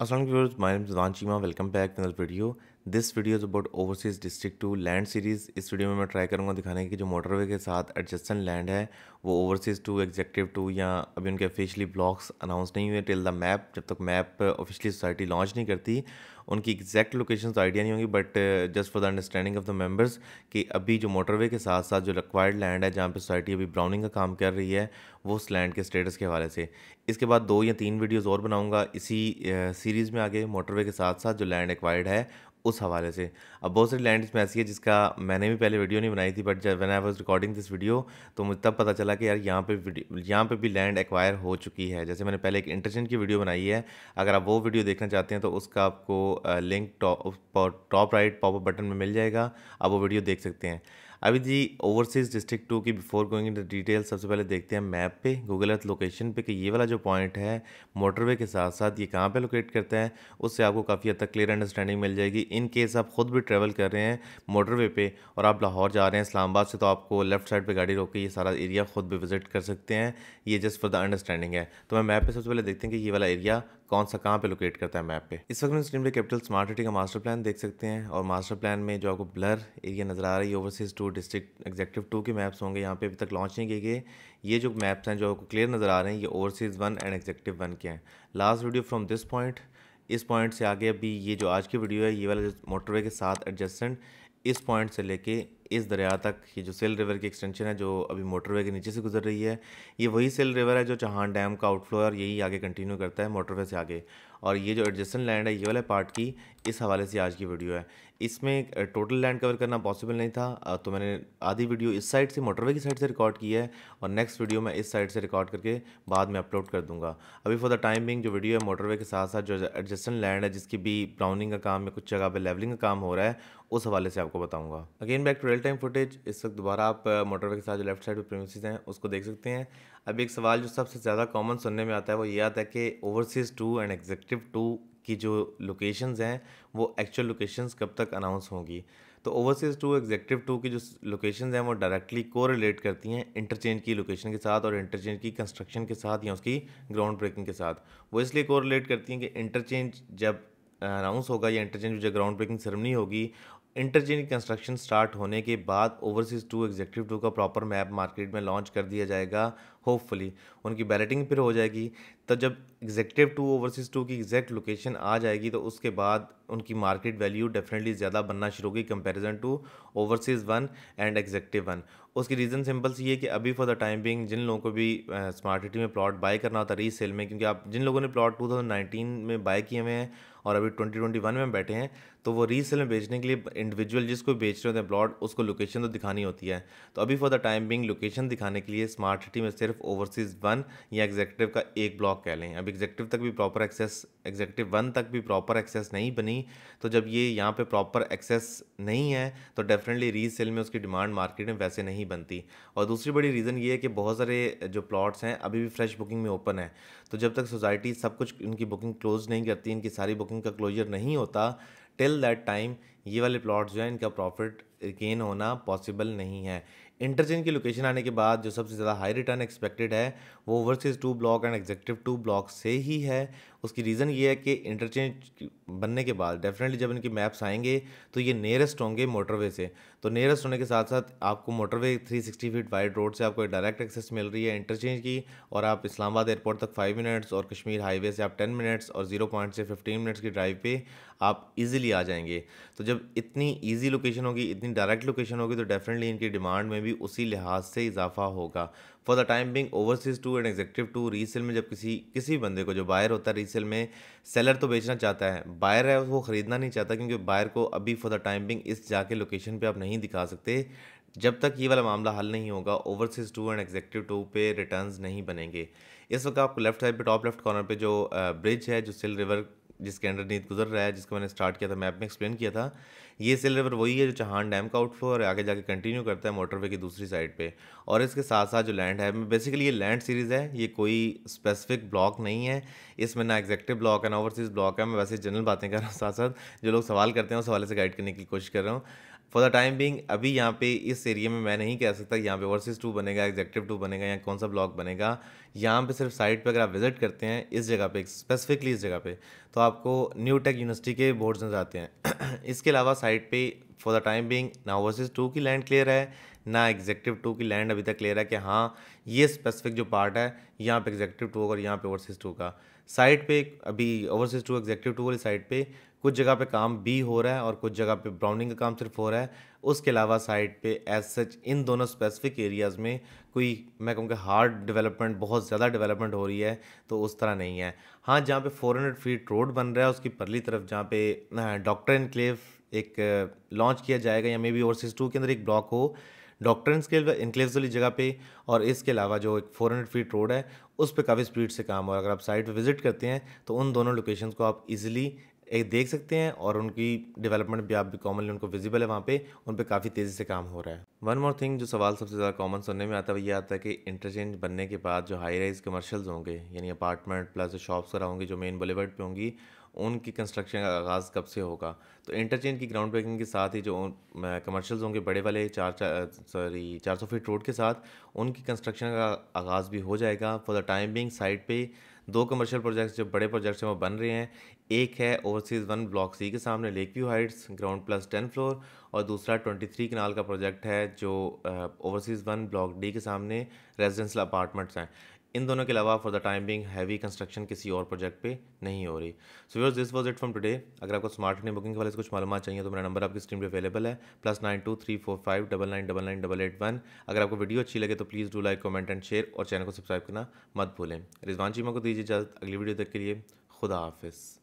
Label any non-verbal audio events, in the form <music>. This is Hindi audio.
Assalamualaikum, alaikum, my name is Ivan Chima. Welcome back to another video. This video is about overseas district two land series इस वीडियो में मैं ट्राई करूँगा दिखाने की जो मोटरवे के साथ एडजस्टन लैंड है वो ओवरसीज़ टू एग्जेक्टिव टू या अभी उनके ऑफिशियली ब्लॉक्स अनाउंस नहीं हुए टिल द मैप जब तक मैप ऑफिशियली सोसाइटी लॉन्च नहीं करती उनकी एग्जैक्ट लोकेशन तो आइडिया नहीं होगी but just for the understanding of the members कि अभी जो मोटरवे के साथ साथ जो रिक्वायर्ड लैंड है जहाँ पर सोसाइटी अभी ब्राउनिंग का काम कर रही है वो उस लैंड के स्टेटस के हवाले से इसके बाद दो या तीन वीडियोज़ और बनाऊँगा इसी सीरीज़ uh, में आगे मोटरवे के साथ साथ जो लैंड एक्वायर्ड है उस हवाले से अब बहुत सारी लैंड्स में ऐसी है जिसका मैंने भी पहले वीडियो नहीं बनाई थी बट जब when I was recording this video तो मुझे तब पता चला कि यार यहाँ पे यहाँ पे भी लैंड एक्वायर हो चुकी है जैसे मैंने पहले एक इंटरचेंट की वीडियो बनाई है अगर आप वो वीडियो देखना चाहते हैं तो उसका आपको लिंक टॉप टौ, राइट पॉपअप बटन में मिल जाएगा आप वो वीडियो देख सकते हैं अभी जी ओवरसीज़ डिस्ट्रिक्ट टू की before going in the detail सबसे पहले देखते हैं मैप पे गूगल अर्थ लोकेशन पे कि ये वाला जो पॉइंट है मोटरवे के साथ साथ ये कहाँ पे लोकेट करते हैं उससे आपको काफ़ी हद तक क्लियर अंडरस्टैंडिंग मिल जाएगी इन केस आप खुद भी ट्रैवल कर रहे हैं मोटरवे पे और आप लाहौर जा रहे हैं इस्लामाबाद से तो आपको लेफ्ट साइड पर गाड़ी रोक के ये सारा एरिया खुद भी विजिट कर सकते हैं ये जस्ट फॉर द अंडरस्टैंडिंग है तो मैं मैप पर सबसे पहले देखते हैं कि ये वाला एरिया कौन सा कहाँ पे लोकेट करता है मैप पे इस वक्त स्क्रीन पे कैपिटल स्मार्ट सिटी का मास्टर प्लान देख सकते हैं और मास्टर प्लान में जो आपको ब्लर एरिया नज़र आ रही है overseas two district executive two के मैप्स होंगे यहाँ पे अभी तक लॉन्च नहीं किए गए ये जो मैप्स हैं जो आपको क्लियर नज़र आ रहे हैं ये overseas one and executive one के हैं last video from this point इस पॉइंट से आगे अभी ये जो आज की वीडियो है ये वाला जो मोटरवे के साथ एडजस्टेंट इस पॉइंट से लेके इस दरिया तक ये जो सेल रिवर की एक्सटेंशन है जो अभी मोटरवे के नीचे से गुजर रही है ये वही सेल रिवर है जो चहान डैम का आउटफ्लो है और यही आगे कंटिन्यू करता है मोटरवे से आगे और ये जो एडजस्टन लैंड है ये वाले पार्ट की इस हवाले से आज की वीडियो है इसमें टोटल लैंड कवर करना पॉसिबल नहीं था तो मैंने आधी वीडियो इस साइड से मोटरवे की साइड से रिकॉर्ड की है और नेक्स्ट वीडियो मैं इस साइड से रिकॉर्ड करके बाद में अपलोड कर दूंगा अभी फॉर द टाइम बिंग जो वीडियो है मोटरवे के साथ साथ जो एडजस्टन लैंड है जिसकी भी ब्राउनिंग का काम या कुछ जगह पर लेवलिंग का काम हो रहा है उस हवाले से आपको बताऊँगा again back to real time footage इस वक्त दोबारा आप मोटरवे के साथ जो लेफ्ट साइड पर प्रेमिसेस हैं उसको देख सकते हैं अभी एक सवाल जो सबसे ज़्यादा कॉमन सुनने में आता है वो ये आता है कि overseas two and executive two की जो लोकेशंस हैं वो एक्चुअल लोकेशंस कब तक अनाउंस होंगी तो ओवरसीज़ टू एग्जेक्टिव टू की जो लोकेशंस हैं वो डायरेक्टली को रिलेट करती हैं इंटरचेंज की लोकेशन के साथ और इंटरचेंज की कंस्ट्रक्शन के साथ या उसकी ग्राउंड ब्रेकिंग के साथ वो इसलिए को रिलेट करती हैं कि इंटरचेंज जब अनाउंस होगा या इंटरचेंज जब ग्राउंड ब्रेकिंग सेरेमनी होगी इंटरचेंज कंस्ट्रक्शन स्टार्ट होने के बाद ओवरसीज़ टू एग्जेक्टिव टू का प्रॉपर मैप मार्केट में लॉन्च कर दिया जाएगा होपफुली उनकी बैलेटिंग फिर हो जाएगी तब तो जब एग्जेक्टिव टू ओवरसीज़ टू की एग्जैक्ट लोकेशन आ जाएगी तो उसके बाद उनकी मार्केट वैल्यू डेफिनेटली ज़्यादा बनना शुरू होगी comparison to overseas one and executive one उसकी रीज़न सिंपल सी है कि अभी फॉर द टाइम बिंग जिन लोगों को भी स्मार्ट सिटी में प्लॉट बाय करना होता है रीसेल में क्योंकि आप जिन लोगों ने प्लॉट 2019 में बाय किए हुए हैं और अभी 2021 में बैठे हैं तो वो रीसेल में बेचने के लिए इंडिविजुअल जिसको बेच रहे होते हैं प्लॉट उसको लोकेशन तो दिखानी होती है तो अभी for the time being location दिखाने के लिए स्मार्ट सिटी में सिर्फ ओवरसीज़ वन या एग्जेक्टिव का एक ब्लॉक कह लें अब एग्जेक्टिव तक भी प्रॉपर एक्सेस एग्जेक्टिव वन तक भी प्रॉपर एक्सेस नहीं बनी नहीं तो जब ये यहाँ पे प्रॉपर एक्सेस नहीं है तो डेफिनेटली रीसेल में उसकी डिमांड मार्केट में वैसे नहीं बनती और दूसरी बड़ी रीज़न ये है कि बहुत सारे जो प्लॉट्स हैं अभी भी फ्रेश बुकिंग में ओपन है तो जब तक सोसाइटी सब कुछ इनकी बुकिंग क्लोज नहीं करती इनकी सारी बुकिंग का क्लोजर नहीं होता टिल दैट टाइम ये वाले प्लॉट जो है इनका प्रॉफिट गेन होना पॉसिबल नहीं है इंटरचेंज की लोकेशन आने के बाद जो सबसे ज़्यादा हाई रिटर्न एक्सपेक्टेड है वो overseas two block and executive two block से ही है उसकी रीज़न ये है कि इंटरचेंज बनने के बाद डेफिनेटली जब इनके मैप्स आएंगे तो ये नियरेस्ट होंगे मोटरवे से तो नियरेस्ट होने के साथ साथ आपको मोटरवे 360 फीट वाइड रोड से आपको डायरेक्ट एक्सेस मिल रही है इंटरचेंज की और आप इस्लामाबाद एयरपोर्ट तक फाइव मिनट्स और कश्मीर हाईवे से आप टेन मिनट्स और जीरो पॉइंट से फिफ्टीन मिनट्स की ड्राइव पर आप ईजिली आ जाएंगे तो जब जब इतनी ईजी लोकेशन होगी इतनी डायरेक्ट लोकेशन होगी तो डेफिनेटली इनकी डिमांड में भी उसी लिहाज से इजाफा होगा for the time being overseas two and executive two resale में जब किसी किसी भी बंदे को जो बायर होता है रीसेल में सेलर तो बेचना चाहता है बायर है वो ख़रीदना नहीं चाहता क्योंकि बायर को अभी फॉर द टाइम बिंग इस जाके लोकेशन पर आप नहीं दिखा सकते जब तक ये वाला मामला हल नहीं होगा overseas two and executive two पे रिटर्न्स नहीं बनेंगे इस वक्त आपको लेफ्ट साइड पे टॉप लेफ्ट कॉर्नर पे जो ब्रिज है जो सिल रिवर जिसके अंडर नीत गुजर रहा है जिसको मैंने स्टार्ट किया था मैप में एक्सप्लेन किया था ये सेल रिवर वही है जो चहान डैम का आउटफ्लो और आगे जाके कंटिन्यू करता है मोटरवे की दूसरी साइड पे और इसके साथ साथ जो लैंड है बेसिकली ये लैंड सीरीज़ है ये कोई स्पेसिफिक ब्लॉक नहीं है इसमें ना एग्जेक्टिव ब्लॉक है ना ओवरसीज ब्लॉक है मैं वैसे जनरल बातें कर रहा हूँ साथ साथ जो लोग सवाल करते हैं उस हवाले से गाइड करने की कोशिश कर रहा हूँ फॉर द टाइम बिंग अभी यहाँ पे इस एरिया में मैं नहीं कह सकता यहाँ पे वर्सेस टू बनेगा एग्जेक्टिव टू बनेगा या कौन सा ब्लॉक बनेगा यहाँ पे सिर्फ साइट पे अगर आप विजिट करते हैं इस जगह पे स्पेसिफिकली इस जगह पे तो आपको न्यू टेक यूनिवर्सिटी के बोर्ड्स नजर आते हैं <clears throat> इसके अलावा साइट पे फॉर द टाइम बिंग ना वर्सेज टू की लैंड क्लियर है ना एग्जेक्टिव टू की लैंड अभी तक क्लियर है कि हाँ ये स्पेसिफिक जो पार्ट है यहाँ पर एग्जेक्टिव टू और यहाँ पर वर्सेज टू का साइड पे अभी ओवरसीज टू एग्जैक्टिव टू वाली साइड पे कुछ जगह पे काम भी हो रहा है और कुछ जगह पे ब्राउनिंग का काम सिर्फ हो रहा है उसके अलावा साइड पे एज सच इन दोनों स्पेसिफिक एरियाज़ में कोई मैं कहूँ कि हार्ड डेवलपमेंट बहुत ज़्यादा डेवलपमेंट हो रही है तो उस तरह नहीं है हाँ जहाँ पे 400 फीट रोड बन रहा है उसकी परली तरफ जहाँ पे डॉक्टर इनक्लेव एक लॉन्च किया जाएगा या मे बी ओवरसीज़ टू के अंदर एक ब्लॉक हो डॉक्टर इनक्लेव वाली जगह पे और इसके अलावा जो एक फोर फीट रोड है उस पर काफ़ी स्पीड से काम हो अगर आप साइट विजिट करते हैं तो उन दोनों लोकेशन को आप इजिली एक देख सकते हैं और उनकी डेवलपमेंट भी आप भी कॉमनली उनको विजिबल है वहाँ पे उन पर काफ़ी तेज़ी से काम हो रहा है वन मोर थिंग जो सवाल सबसे ज़्यादा कॉमन सुनने में आता है ये आता है कि इंटरचेंज बनने के बाद जो हाई राइज कमर्शल्स होंगे यानी अपार्टमेंट प्लस शॉप्स वगैरह होंगी जो मेन बोलेवर्ड पे होंगी उनकी कंस्ट्रक्शन का आगाज़ कब से होगा तो इंटरचेंज की ग्राउंड ब्रेकिंग के साथ ही जो कमर्शियल्स होंगे बड़े वाले चार चार सॉरी चार सौ फीट रोड के साथ उनकी कंस्ट्रक्शन का आगाज़ भी हो जाएगा for the time being side पे दो कमर्शियल प्रोजेक्ट्स जो बड़े प्रोजेक्ट्स हैं वो बन रहे हैं एक है ओवरसीज़ वन ब्लॉक सी के सामने lake view heights ground plus ten floor और दूसरा ट्वेंटी थ्री कनाल का प्रोजेक्ट है जो ओवरसीज़ वन ब्लॉक डी के सामने रेजिडेंशल अपार्टमेंट्स हैं इन दोनों के अलावा for the time being heavy construction किसी और प्रोजेक्ट पे नहीं हो रही so yours this was it from today अगर आपको स्मार्ट ने बुकिंग के वाले से कुछ मालूम चाहिए तो मेरा नंबर आपकी स्क्रीन पे अवेलेबल है plus nine two three four five double nine double nine double eight one अगर आपको वीडियो अच्छी लगे तो please do like comment and share और चैनल को सब्सक्राइब करना मत भूलें रिजवान चीमा को दीजिए इजाज़त अगली वीडियो तक के लिए खुदा हाफिज़